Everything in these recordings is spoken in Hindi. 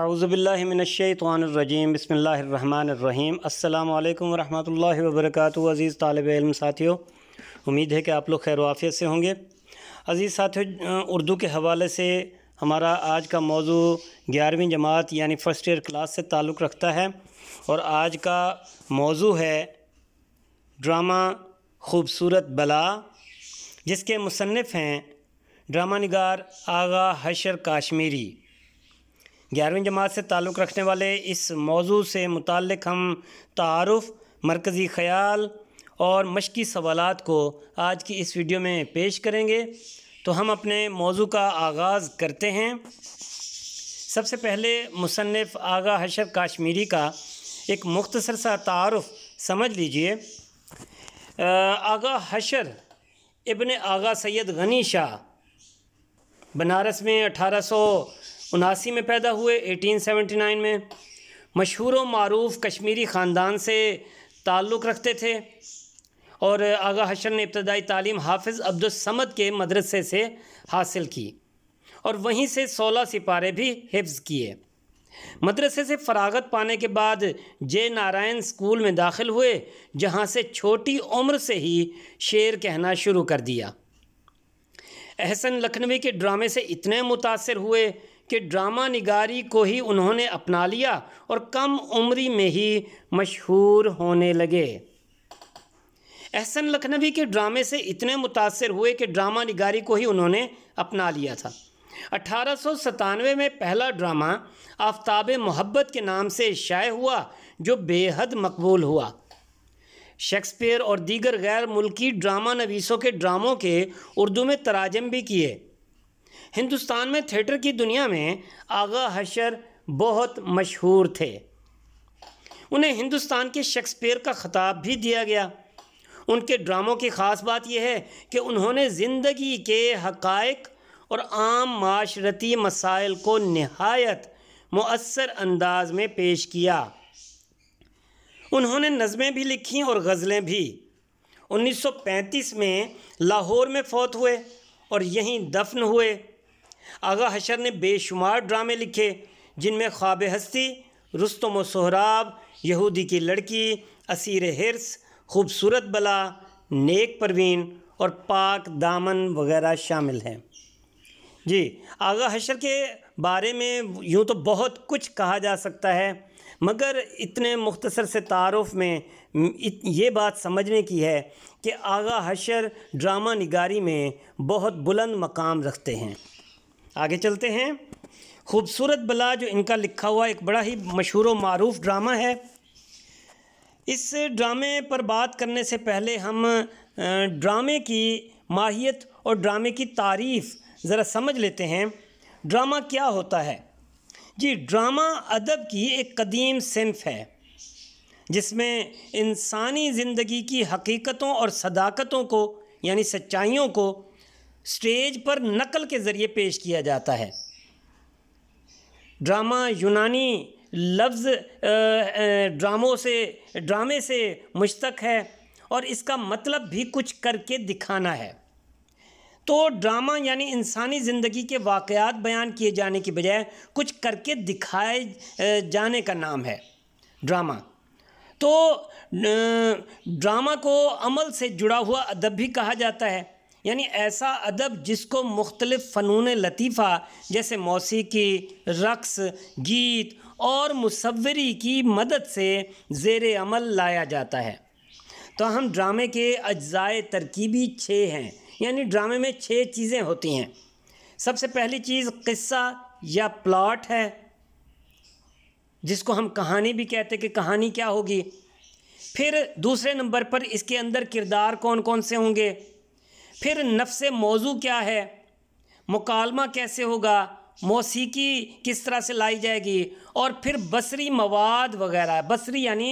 आउज़बिल्लिमिनशैतवानरजीम बसमीम अल्लाम वरहल वबरक अज़ीज़ तालब इलम साथियों उम्मीद है कि आप लोग खैर वाफ़ियत से होंगे अज़ीज़ साथियों उर्दू के हवाले से हमारा आज का मौजू ग्यारहवीं जमात यानी फ़र्स्ट ईयर क्लास से ताल्लुक़ रखता है और आज का मौजू है ड्रामा खूबसूरत बला जिसके मुसनफ़ हैं ड्रामा नगार आगा हशर काश्मीरी ग्यारहवीं जमात से ताल्लुक़ रखने वाले इस मौजू से मुतक़ हम तारफ़ मरकज़ी ख़्याल और मशक़ी सवालत को आज की इस वीडियो में पेश करेंगे तो हम अपने मौजू का आगाज़ करते हैं सबसे पहले मुसनफ़ आगा हशर काश्मीरी का एक मुख्तसर सा तारफ़ समझ लीजिए आगा हशर इबन आगा सैद गनी शाह बनारस में अठारह सौ उनासी में पैदा हुए 1879 में मशहूर व मरूफ कश्मीरी ख़ानदान से ताल्लुक़ रखते थे और आगा हशर ने इब्तदाई तालीम हाफिज़ अब्दुलसमद के मदरसे से हासिल की और वहीं से सोलह सिपारे भी हिफ्ज़ किए मदरसे से फरागत पाने के बाद जे नारायण स्कूल में दाखिल हुए जहाँ से छोटी उम्र से ही शेर कहना शुरू कर दिया अहसन लखनवी के ड्रामे से इतने मुतासर हुए कि ड्रामा निगारी को ही उन्होंने अपना लिया और कम उम्री में ही मशहूर होने लगे एहसन लखनवी के ड्रामे से इतने मुतासर हुए कि ड्रामा निगारी को ही उन्होंने अपना लिया था अठारह में पहला ड्रामा आफ्ताब मोहब्बत के नाम से शाये हुआ जो बेहद मकबूल हुआ शेक्सपियर और दीगर गैर मुल्की ड्रामा नवीसों के ड्रामों के उर्दू में तराजम भी किए हिंदुस्तान में थिएटर की दुनिया में आगा हशर बहुत मशहूर थे उन्हें हिंदुस्तान के शेक्सपियर का खिताब भी दिया गया उनके ड्रामों की ख़ास बात यह है कि उन्होंने ज़िंदगी के हकायक और आम माशरती मसाइल को नहायत मौसर अंदाज में पेश किया उन्होंने नज़में भी लिखीं और गज़लें भी 1935 में लाहौर में फ़ौत हुए और यहीं दफन हुए आगा हशर ने बेशुमार ड्रामे लिखे जिनमें ख्वाब हस्ती रुस्तम व सोहराब यहूदी की लड़की असीर हिरस खूबसूरत बला नेक परवीन और पाक दामन वगैरह शामिल हैं जी आगा हशर के बारे में यूँ तो बहुत कुछ कहा जा सकता है मगर इतने मुख्तसर से तारफ़ में ये बात समझने की है कि आगा हशर ड्रामा निगारी में बहुत बुलंद मकाम रखते हैं आगे चलते हैं खूबसूरत बला जो इनका लिखा हुआ एक बड़ा ही मशहूर व मरूफ ड्रामा है इस ड्रामे पर बात करने से पहले हम ड्रामे की माहियत और ड्रामे की तारीफ़ ज़रा समझ लेते हैं ड्रामा क्या होता है जी ड्रामा अदब की एक कदीम सिंफ है जिसमें इंसानी ज़िंदगी की हकीकतों और सदाकतों को यानी सच्चाइयों को स्टेज पर नकल के ज़रिए पेश किया जाता है ड्रामा यूनानी लफ्ज़ ड्रामों से ड्रामे से मुश्तक है और इसका मतलब भी कुछ करके दिखाना है तो ड्रामा यानी इंसानी ज़िंदगी के वाक़ात बयान किए जाने की बजाय कुछ करके दिखाए जाने का नाम है ड्रामा तो ड्रामा को अमल से जुड़ा हुआ अदब भी कहा जाता है यानी ऐसा अदब जिसको मुख्तलिफ़ फ़नून लतीफ़ा जैसे मौसीकी रक़्स गीत और मुसवरी की मदद से ज़ेर अमल लाया जाता है तो हम ड्रामे के अज्ज़ाए तरकीबी छः हैं यानी ड्रामे में छः चीज़ें होती हैं सबसे पहली चीज़ क़स्सा या प्लॉट है जिसको हम कहानी भी कहते हैं कि कहानी क्या होगी फिर दूसरे नंबर पर इसके अंदर किरदार कौन कौन से होंगे फिर नफ्स मौजू क्या है मुकालमा कैसे होगा मौसीकी किस तरह से लाई जाएगी और फिर बसरी मवाद वगैरह बसरी यानी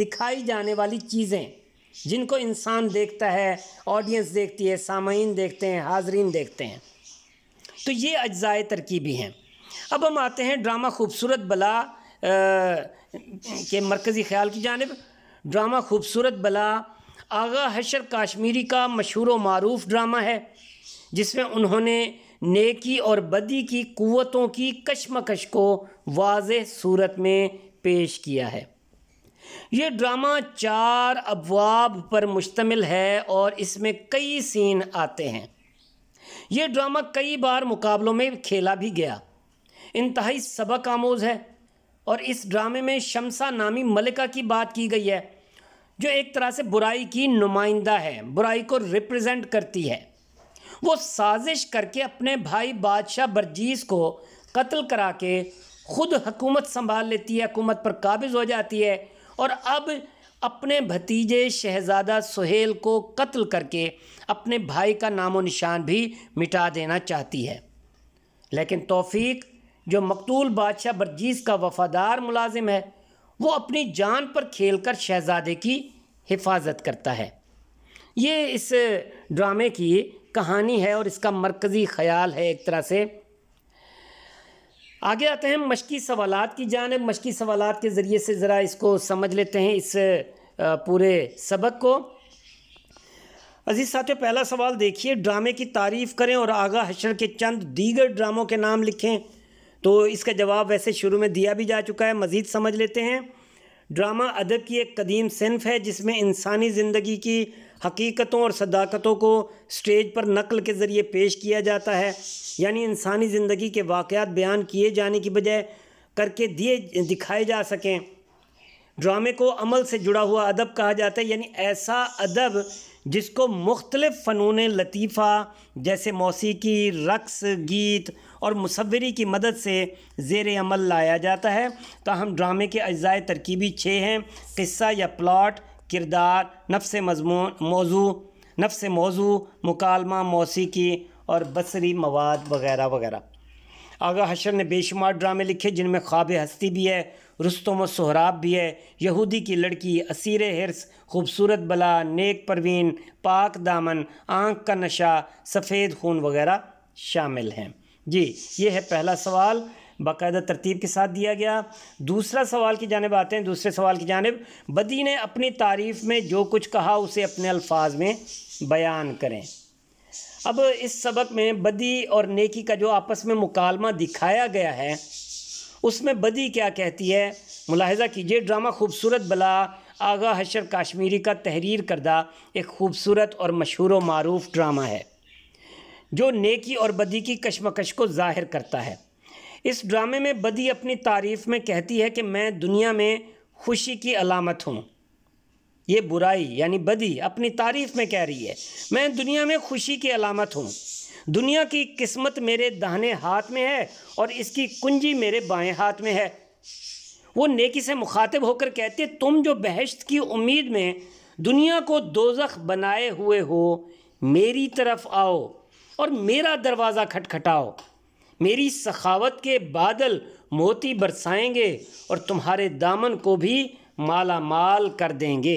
दिखाई जाने वाली चीज़ें जिनको इंसान देखता है ऑडियंस देखती है सामीन देखते हैं हाजरीन देखते हैं तो ये अज्ज़ाए तरकीबी हैं अब हम आते हैं ड्रामा खूबसूरत बला आ, के मरकज़ी ख्याल की जानब ड्रामा खूबसूरत बला आगा हशर काश्मीरी का मशहूर मरूफ ड्रामा है जिसमें उन्होंने नेकी और बदी की क़वतों की कशमकश को वाज सूरत में पेश किया है ये ड्रामा चार अबवाब पर मुश्तमिल है और इसमें कई सीन आते हैं ये ड्रामा कई बार मुकाबलों में खेला भी गया इंतहाई सबक आमोज है और इस ड्रामे में शमसा नामी मलिका की बात की गई है जो एक तरह से बुराई की नुमाइंदा है बुराई को रिप्रेजेंट करती है वो साजिश करके अपने भाई बादशाह बरजीस को कत्ल करा के ख़ुद हकूमत संभाल लेती है हकूमत पर काबिज हो जाती है और अब अपने भतीजे शहज़ादा सुहेल को कत्ल करके अपने भाई का नामो निशान भी मिटा देना चाहती है लेकिन तौफीक जो मकतूल बादशाह बर्जीस का वफ़ादार मुलाजिम है वो अपनी जान पर खेलकर शहजादे की हिफाजत करता है ये इस ड्रामे की कहानी है और इसका मरकज़ी ख्याल है एक तरह से आगे आते हैं मशकी सवालात की जानब मशकी सवालात के ज़रिए से ज़रा इसको समझ लेते हैं इस पूरे सबक को अजीज़ साथियों पहला सवाल देखिए ड्रामे की तारीफ़ करें और आगा हशर के चंद दीगर ड्रामों के नाम लिखें तो इसका जवाब वैसे शुरू में दिया भी जा चुका है मज़ीद समझ लेते हैं ड्रामा अदब की एक कदीम सिनफ है जिसमें इंसानी ज़िंदगी की हकीकतों और सदाकतों को स्टेज पर नकल के ज़रिए पेश किया जाता है यानी इंसानी ज़िंदगी के वाक़ बयान किए जाने की बजाय करके दिए दिखाए जा सकें ड्रामे को अमल से जुड़ा हुआ अदब कहा जाता है यानी ऐसा अदब जिसको मुख्तलिफ़ फ़नून लतीफ़ा जैसे मौसीकी रक़्स गीत और मुसवरी की मदद से जेर अमल लाया जाता है तहम ड्रामे के अजाय तरकीबी छः हैं क़स्सा या प्लाट किरदार नफ्स मजमू मौजू नफ्स मौजू मकालमा मौसीकी और बसरी मवाद वगैरह वगैरह आगा हशर ने बेशुमार ड्रामे लिखे जिनमें ख्वाब हस्ती भी है रुस्तम सहराब भी है यहूदी की लड़की असीर हिरस खूबसूरत बला नेक परवीन पाक दामन आँख का नशा सफ़ेद खून वगैरह शामिल हैं जी ये है पहला सवाल बाकायदा तरतीब के साथ दिया गया दूसरा सवाल की जानब आते हैं दूसरे सवाल की जानब बदी ने अपनी तारीफ़ में जो कुछ कहा उसे अपने अल्फाज में बयान करें अब इस सबक में बदी और नेकी का जो आपस में मुकालमा दिखाया गया है उसमें बदी क्या कहती है मुलाहजा कीजिए ड्रामा खूबसूरत बला आगा हशर काश्मीरी का तहरीर करदा एक खूबसूरत और मशहूर व मरूफ ड्रामा है जो नेकी और बदी की कशमकश को ज़ाहिर करता है इस ड्रामे में बदी अपनी तारीफ़ में कहती है कि मैं दुनिया में खुशी की अलामत हूँ ये बुराई यानी बदी अपनी तारीफ़ में कह रही है मैं दुनिया में खुशी की अलामत हूँ दुनिया की किस्मत मेरे दाहने हाथ में है और इसकी कुंजी मेरे बाएं हाथ में है वो नेकी से मुखातिब होकर कहते तुम जो बहश्त की उम्मीद में दुनिया को दोजख बनाए हुए हो मेरी तरफ आओ और मेरा दरवाज़ा खटखटाओ मेरी सखावत के बादल मोती बरसाएंगे और तुम्हारे दामन को भी माला माल कर देंगे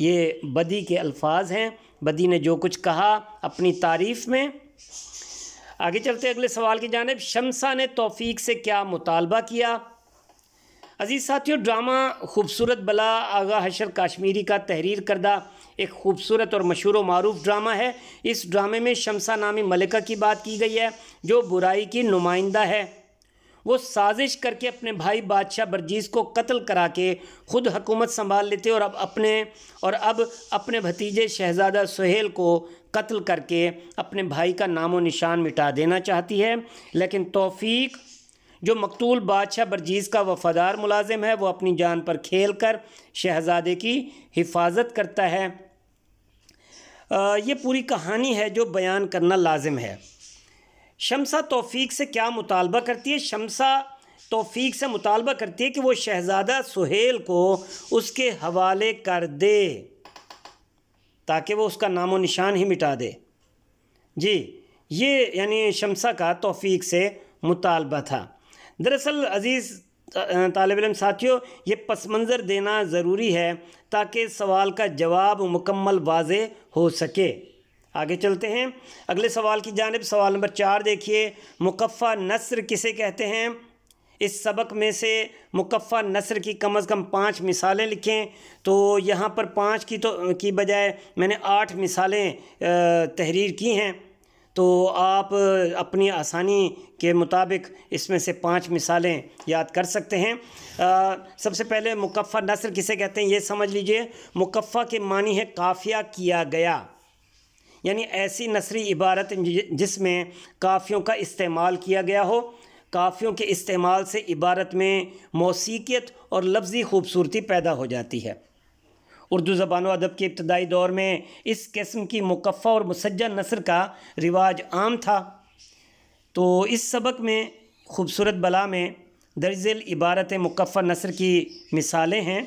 ये बदी के अल्फाज हैं बदी ने जो कुछ कहा अपनी तारीफ़ में आगे चलते अगले सवाल की जानब शमसा ने तोफ़ी से क्या मुतालबा किया अज़ीज़ साथियों ड्रामा खूबसूरत बला आगा हशर काश्मीरी का तहरीर करदा एक खूबसूरत और मशहूर व मरूफ ड्रामा है इस ड्रामे में शमसा नामी मलिका की बात की गई है जो बुराई की नुमाइंदा है वो साजिश करके अपने भाई बादशाह बरजीज़ को कत्ल करा के ख़ुद हकूमत संभाल लेते और अब अपने और अब अपने भतीजे शहज़ादा सुहेल को कत्ल करके अपने भाई का नामो निशान मिटा देना चाहती है लेकिन तौफीक जो मकतूल बादशाह बरजीज़ का वफ़ादार मुलाजिम है वो अपनी जान पर खेल कर शहज़ादे की हिफाजत करता है आ, ये पूरी कहानी है जो बयान करना लाजिम है शमसा तोफ़ी से क्या मुतालबा करती है शमसा तोफ़ी से मुतालबा करती है कि वो शहज़ादा सुहेल को उसके हवाले कर दे ताकि वो उसका नामो निशान ही मिटा दे जी ये यानी शमसा का तोफ़ी से मुतालबा था दरअसल अज़ीज़ तालब इलम साथियों ये पस मंज़र देना ज़रूरी है ताकि सवाल का जवाब मुकम्मल वाज हो सके आगे चलते हैं अगले सवाल की जानब सवाल नंबर चार देखिए मुकफ़ा नसर किसे कहते हैं इस सबक में से मुकफ़ा नसर की कम अज़ कम पाँच मिसालें लिखें तो यहाँ पर पाँच की तो की बजाय मैंने आठ मिसालें तहरीर की हैं तो आप अपनी आसानी के मुताबिक इसमें से पांच मिसालें याद कर सकते हैं आ, सबसे पहले मुकफ़ा नसर किसे कहते हैं ये समझ लीजिए मुकफ़ा के मानी है काफ़िया किया गया यानी ऐसी नसरी इबारत जिसमें काफ़ियों का इस्तेमाल किया गया हो काफ़ियों के इस्तेमाल से इबारत में मौसीकियत और लफ्ज़ी खूबसूरती पैदा हो जाती है उर्दू ज़बान अदब के इब्तदाई दौर में इस किस्म की मुकफ़ा और मुसजा नसर का रिवाज आम था तो इस सबक में खूबसूरत बला में दर्जल इबारत मुकफ़ा नसर की मिसालें हैं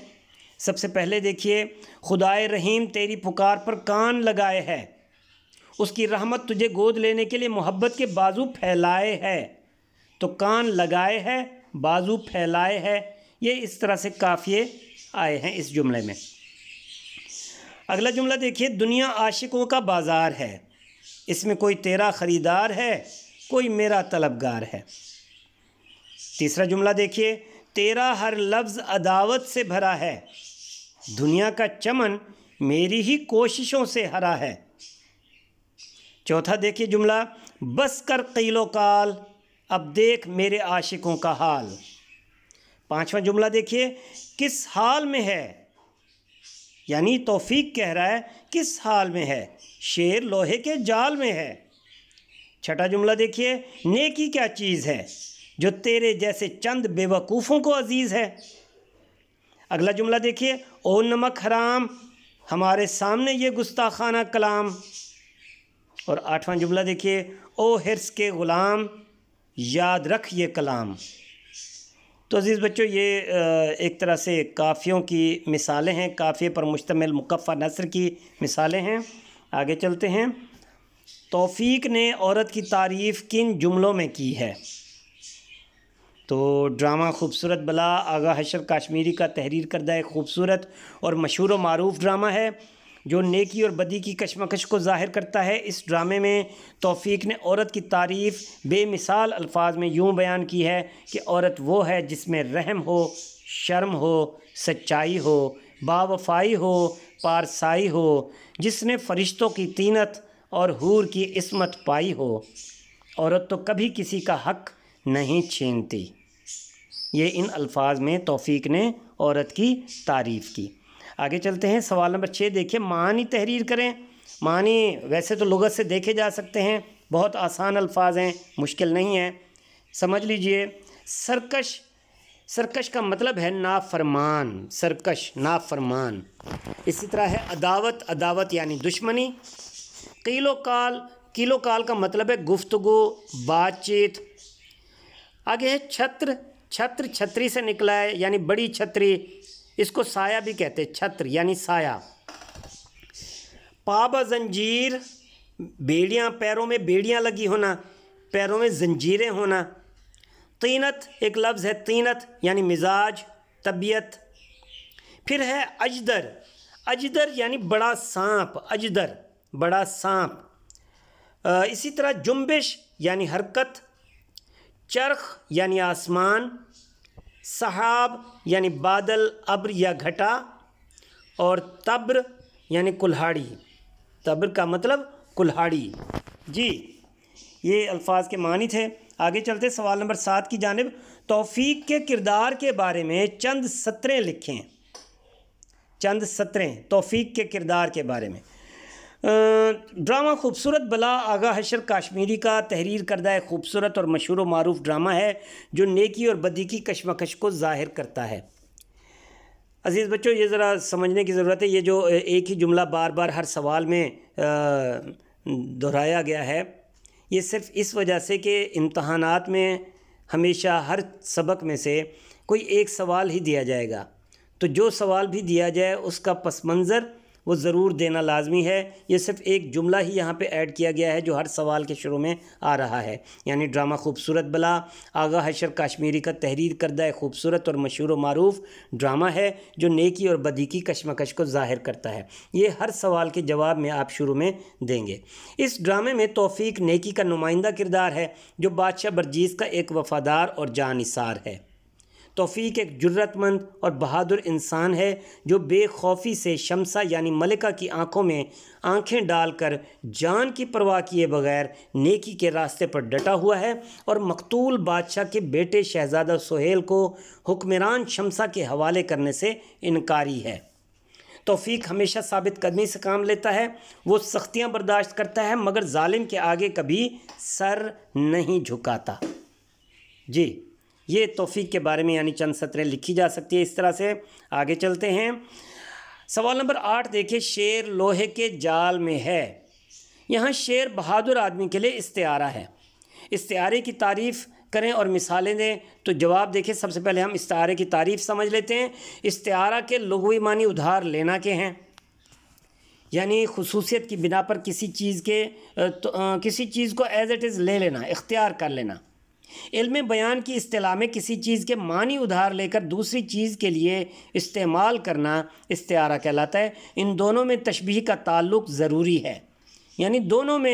सबसे पहले देखिए खुदाए रहीम तेरी पुकार पर कान लगाए है उसकी रहमत तुझे गोद लेने के लिए मोहब्बत के बाजू फैलाए है तो कान लगाए है बाजू फैलाए है ये इस तरह से काफ़िए आए हैं इस जुमले में अगला जुमला देखिए दुनिया आशिकों का बाज़ार है इसमें कोई तेरा ख़रीदार है कोई मेरा तलबगार है तीसरा जुमला देखिए तेरा हर लफ्ज़ अदावत से भरा है दुनिया का चमन मेरी ही कोशिशों से हरा है चौथा देखिए जुमला बस कर कीलो काल अब देख मेरे आशिकों का हाल पांचवा जुमला देखिए किस हाल में है यानी तौफीक कह रहा है किस हाल में है शेर लोहे के जाल में है छठा जुमला देखिए नेकी क्या चीज़ है जो तेरे जैसे चंद बेवकूफ़ों को अजीज़ है अगला जुमला देखिए ओ नमक हराम हमारे सामने ये गुस्ताखाना कलाम और आठवां जुमला देखिए ओ हिरस के ग़ुलाम याद रख ये कलाम तो अज़ीज़ बच्चों ये एक तरह से काफ़ियों की मिसालें हैं काफ़ी पर मुश्तमिल मुकफ़ा नसर की मिसालें हैं आगे चलते हैं तौफीक ने औरत की तारीफ़ किन जुमलों में की है तो ड्रामा खूबसूरत बला आगा हशर काश्मीरी का तहरीर करदा एक खूबसूरत और मशहूर मरूफ ड्रामा है जो नेकी और बदी की कशमकश को ज़ाहिर करता है इस ड्रामे में तौफीक ने औरत की तारीफ़ बेमिसाल अल्फाज में यूँ बयान की है कि औरत वो है जिसमें रहम हो शर्म हो सच्चाई हो बावफाई हो पारसाई हो जिसने फरिश्तों की तीनत और हूर की इसमत पाई हो औरत तो कभी किसी का हक नहीं छीनती ये इन अल्फाज में तौफीक ने औरत की तारीफ़ की आगे चलते हैं सवाल नंबर छः देखिए मानी तहरीर करें मानी वैसे तो लगत से देखे जा सकते हैं बहुत आसान अल्फाज हैं मुश्किल नहीं है समझ लीजिए सरकश सरकश का मतलब है नाफरमान सरकश नाफरमान इसी तरह है अदावत अदावत यानी दुश्मनी किलो काल किलो काल का मतलब है गुफ्तगु बातचीत आगे है छत्र छत्र छतरी से निकला है यानी बड़ी छतरी इसको साया भी कहते हैं छत्र यानी साया पाब जंजीर बेड़ियाँ पैरों में बेड़ियाँ लगी होना पैरों में जंजीरें होना तीनत एक लफ्ज़ है तीनत यानी मिजाज तबीयत फिर है अजदर अजदर यानी बड़ा सांप अजदर बड़ा सांप इसी तरह जुम्बिश यानी हरकत चरख यानी आसमान सहाब यानी बादल अब्र या घटा और तब्र यानी कुल्हाड़ी तब्र का मतलब कुल्हाड़ी जी ये अल्फाज के मानी थे आगे चलते सवाल नंबर सात की जानब तौफीक के किरदार के बारे में चंद सत्रें लिखें चंद सत्रें तौफीक के किरदार के बारे में ड्रामा खूबसूरत बला आगा हशर काश्मीरी का तहरीर करदा एक खूबसूरत और मशहूर व मरूफ ड्रामा है जो नेकी और बदी की कशमकश को ज़ाहिर करता है अज़ीज़ बच्चों ये ज़रा समझने की ज़रूरत है ये जो एक ही जुमला बार बार हर सवाल में दोहराया गया है ये सिर्फ़ इस वजह से कि इम्तहानात में हमेशा हर सबक में से कोई एक सवाल ही दिया जाएगा तो जो सवाल भी दिया जाए उसका पस मंज़र वो ज़रूर देना लाजमी है ये सिर्फ एक जुमला ही यहाँ पे ऐड किया गया है जो हर सवाल के शुरू में आ रहा है यानी ड्रामा खूबसूरत बला आगा हशर काश्मीरी का तहरीर करदा एक खूबसूरत और मशहूर व मरूफ ड्रामा है जो नेकी और बदी की कशमकश को ज़ाहिर करता है ये हर सवाल के जवाब में आप शुरू में देंगे इस ड्रामे में तोफ़ी नेकी का नुमाइंदा किरदार है जो बादशाह बरजीज़ का एक वफ़ादार और जानसार है तोफ़ीक एक जुर्रतमंद और बहादुर इंसान है जो बेखौफी से शमसा यानी मलिका की आंखों में आंखें डालकर जान की परवाह किए बगैर नेकी के रास्ते पर डटा हुआ है और मकतूल बादशाह के बेटे शहजादा सुहेल को हुक्मरान शमसा के हवाले करने से इनकारी है तोफ़ीक हमेशा साबित कदमी से काम लेता है वो सख्तियाँ बर्दाश्त करता है मगर ालिम के आगे कभी सर नहीं झुकाता जी ये तोफ़ी के बारे में यानी चंद सत्रें लिखी जा सकती है इस तरह से आगे चलते हैं सवाल नंबर आठ देखिए शेर लोहे के जाल में है यहाँ शेर बहादुर आदमी के लिए इस्तारा है इस्तारे की तारीफ़ करें और मिसालें दें तो जवाब देखें सबसे पहले हम इस्तारे की तारीफ़ समझ लेते हैं इस्तारा के लघुई मानी उधार लेना के हैं यानी खसूसियत की बिना पर किसी चीज़ के तो, आ, किसी चीज़ को एज़ इट इज़ ले लेना इख्तियार कर लेना इल्म बयान की अतला में किसी चीज़ के मानी उधार लेकर दूसरी चीज़ के लिए इस्तेमाल करना इस्तारा कहलाता है इन दोनों में तशबी का ताल्लुक ज़रूरी है यानी दोनों में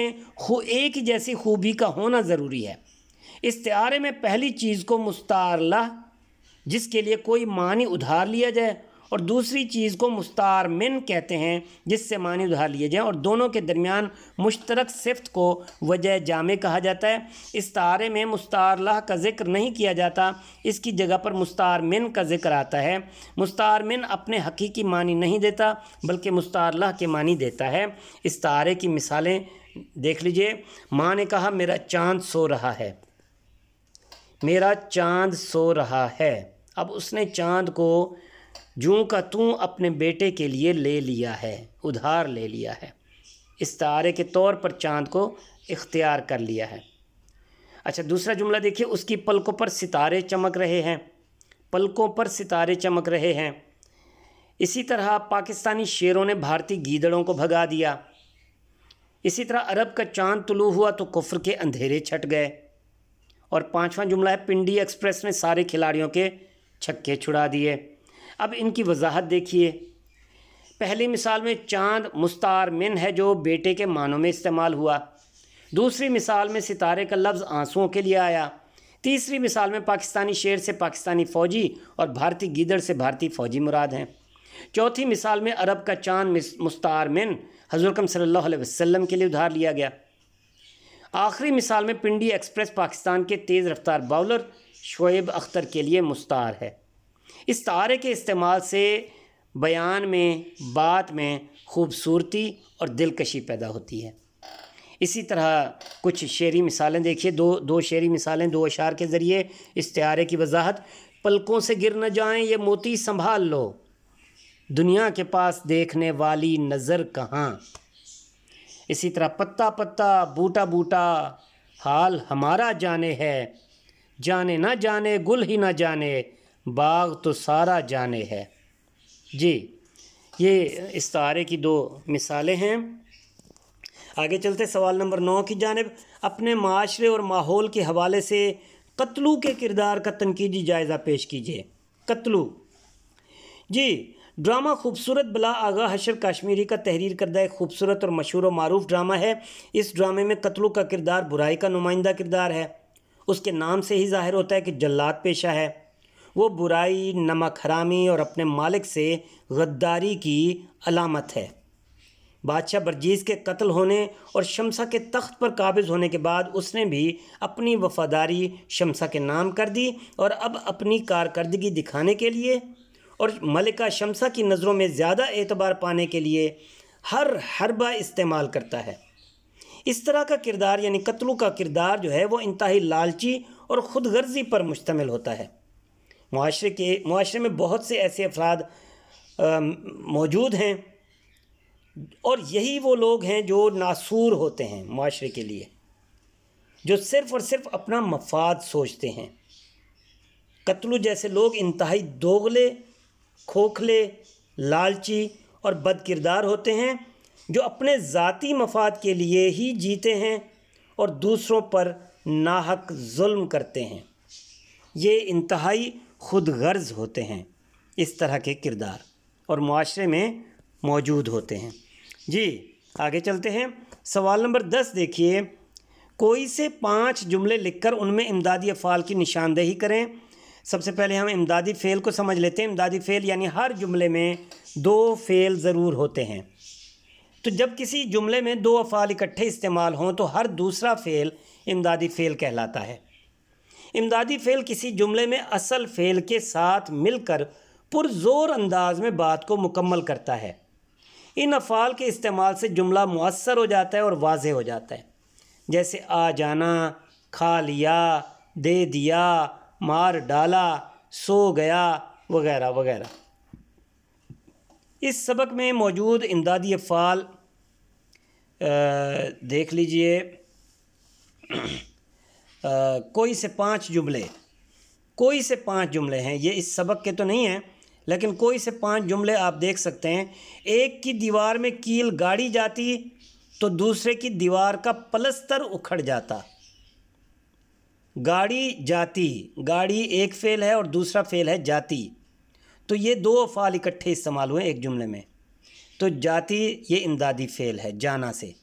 एक ही जैसी खूबी का होना ज़रूरी है इस्तारे में पहली चीज़ को मुस्तारला जिसके लिए कोई मानी उधार लिया जाए और दूसरी चीज़ को मिन कहते हैं जिससे मानी उधार लिए जाएँ और दोनों के दरमियान मुश्तरक सिफ्त को वजह जामे कहा जाता है इस तारे में मुस्तारला का जिक्र नहीं किया जाता इसकी जगह पर मिन का जिक्र आता है मिन अपने हकीकी मानी नहीं देता बल्कि मुस्तारला के मानी देता है इस तारे की मिसालें देख लीजिए माँ ने कहा मेरा चाँद सो रहा है मेरा चाँद सो रहा है अब उसने चाँद को जूं का तू अपने बेटे के लिए ले लिया है उधार ले लिया है इस तारे के तौर पर चांद को इख्तियार कर लिया है अच्छा दूसरा जुमला देखिए उसकी पलकों पर सितारे चमक रहे हैं पलकों पर सितारे चमक रहे हैं इसी तरह पाकिस्तानी शेरों ने भारतीय गीदड़ों को भगा दिया इसी तरह अरब का चांद तुलू हुआ तो कुफर के अंधेरे छट गए और पांचवा जुमला है पिंडी एक्सप्रेस ने सारे खिलाड़ियों के छक्के छुड़ा दिए अब इनकी वजाहत देखिए पहली मिसाल में चांद मुस्तार मिन है जो बेटे के मानों में इस्तेमाल हुआ दूसरी मिसाल में सितारे का लफ्ज़ आंसुओं के लिए आया तीसरी मिसाल में पाकिस्तानी शेर से पाकिस्तानी फ़ौजी और भारतीय गीदड़ से भारतीय फ़ौजी मुराद हैं चौथी मिसाल में अरब का चांद मुस्तार मिन हजरकम सल्लल्लाहु अलैहि के लिए उधार लिया गया आखिरी मिसाल में पिंडी एक्सप्रेस पाकिस्तान के तेज़ रफ्तार बॉलर शोएब अख्तर के लिए मुस्तार है इस तारे के इस्तेमाल से बयान में बात में खूबसूरती और दिलकशी पैदा होती है इसी तरह कुछ शेरी मिसालें देखिए दो दो शेरी मिसालें दो अशार के ज़रिए इस तारे की वजाहत पलकों से गिर न जाएं ये मोती संभाल लो दुनिया के पास देखने वाली नज़र कहाँ इसी तरह पत्ता पत्ता बूटा बूटा हाल हमारा जाने है जाने ना जाने गुल ही ना जाने बाग तो सारा जाने है जी ये इस तारे की दो मिसालें हैं आगे चलते सवाल नंबर नौ की जानब अपने माशरे और माहौल के हवाले से कत्लू के किरदार का तनकीदी जायज़ा पेश कीजिए कत्लू जी ड्रामा खूबसूरत बला आगा हशर कश्मीरी का तहरीर करदा एक खूबसूरत और मशहूर व मरूफ ड्रामा है इस ड्रामे में कत्लू का किरदार बुराई का नुमाइंदा किरदार है उसके नाम से ही जाहिर होता है कि जल्लाद पेशा है वो बुराई नमक हरामी और अपने मालिक से गद्दारी की अलामत है बादशाह बरजीज़ के कत्ल होने और शमसा के तख्त पर काबिज़ होने के बाद उसने भी अपनी वफादारी शमसा के नाम कर दी और अब अपनी कारकर्दगी दिखाने के लिए और मलिका शमसा की नज़रों में ज़्यादा एतबार पाने के लिए हर हरबा इस्तेमाल करता है इस तरह का किरदार यानी कत्लू का किरदार जो है वो इंतहा लालची और ख़ुद गर्जी पर मुश्तमिल होता है माशरे के माशरे में बहुत से ऐसे अफराद मौजूद हैं और यही वो लोग हैं जो नासूर होते हैं माशरे के लिए जो सिर्फ़ और सिर्फ अपना मफाद सोचते हैं कत्लू जैसे लोग इंतहाई दोगले खोखले लालची और बदकिरदार होते हैं जो अपने ज़ाती मफाद के लिए ही जीते हैं और दूसरों पर नाहक जुल्म करते हैं ये इंतहाई खुद गर्ज होते हैं इस तरह के किरदार और माशरे में मौजूद होते हैं जी आगे चलते हैं सवाल नंबर दस देखिए कोई से पांच जुमले लिखकर उनमें इमदादी अफ़ाल की निशानदेही करें सबसे पहले हम इमदादी फ़ेल को समझ लेते हैं इमदादी फ़ेल यानी हर जुमले में दो फ़ेल ज़रूर होते हैं तो जब किसी जुमले में दो अफ़ाल इकट्ठे इस्तेमाल हों तो हर दूसरा फ़ेल इमदादी फ़ेल कहलाता है इमदादी फ़ेल किसी जुमले में असल फ़ेल के साथ मिलकर पुरजोर अंदाज में बात को मुकम्मल करता है इन अफ़ाल के इस्तेमाल से जुमला मؤसर हो जाता है और वाज हो जाता है जैसे आ जाना खा लिया दे दिया मार डाला सो गया वगैरह वगैरह इस सबक में मौजूद इमदादी अफ़ाल देख लीजिए कोई से पांच जुमले कोई से पांच जुमले हैं ये इस सबक के तो नहीं हैं लेकिन कोई से पांच जुमले आप देख सकते हैं एक की दीवार में कील गाड़ी जाती तो दूसरे की दीवार का पलस्तर उखड़ जाता गाड़ी जाती गाड़ी एक फ़ेल है और दूसरा फ़ेल है जाती तो ये दो अफ़ाल इकट्ठे इस्तेमाल हुए एक जुमले में तो जाती ये इमदादी फ़ेल है जाना से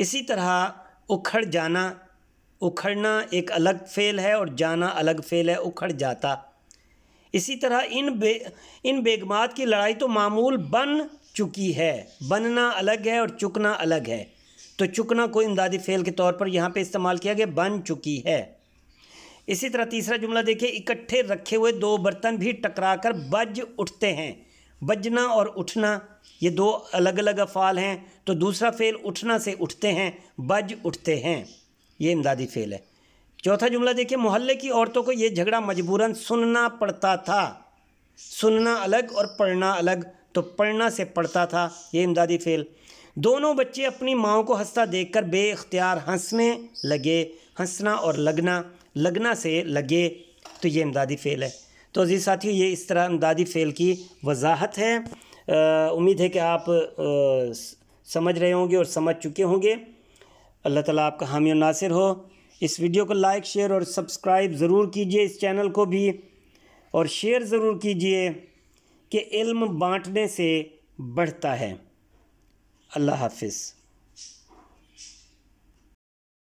इसी तरह उखड़ जाना उखड़ना एक अलग फ़ेल है और जाना अलग फ़ेल है उखड़ जाता इसी तरह इन बे इन बेगमात की लड़ाई तो मामूल बन चुकी है बनना अलग है और चुकना अलग है तो चुकना को इमदादी फ़ेल के तौर पर यहाँ पे इस्तेमाल किया गया बन चुकी है इसी तरह तीसरा जुमला देखिए इकट्ठे रखे हुए दो बर्तन भी टकरा कर बज उठते हैं बजना और उठना ये दो अलग अलग अफ़ाल हैं तो दूसरा फ़ेल उठना से उठते हैं बज उठते हैं ये इमदादी फ़ेल है चौथा जुमला देखिए मोहल्ले की औरतों को ये झगड़ा मजबूरन सुनना पड़ता था सुनना अलग और पढ़ना अलग तो पढ़ना से पढ़ता था ये इमदादी फ़ेल दोनों बच्चे अपनी माओ को हंसता देखकर बेख्तियार हंसने लगे हंसना और लगना लगना से लगे तो ये इमदादी फ़ेल है तो अजीज़ साथियों ये इस तरह इमदादी फ़ेल की वजाहत है उम्मीद है कि आप आ, समझ रहे होंगे और समझ चुके होंगे अल्लाह ताला आपका हामी और नासिर हो इस वीडियो को लाइक शेयर और सब्सक्राइब ज़रूर कीजिए इस चैनल को भी और शेयर ज़रूर कीजिए कि इल्म बांटने से बढ़ता है अल्लाह हाफिज़